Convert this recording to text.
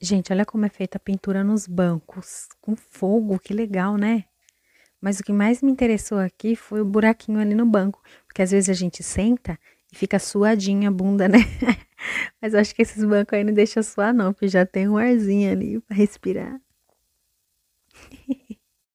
Gente, olha como é feita a pintura nos bancos. Com fogo, que legal, né? Mas o que mais me interessou aqui foi o buraquinho ali no banco. Porque às vezes a gente senta e fica suadinha a bunda, né? Mas eu acho que esses bancos aí não deixam suar, não, porque já tem um arzinho ali para respirar.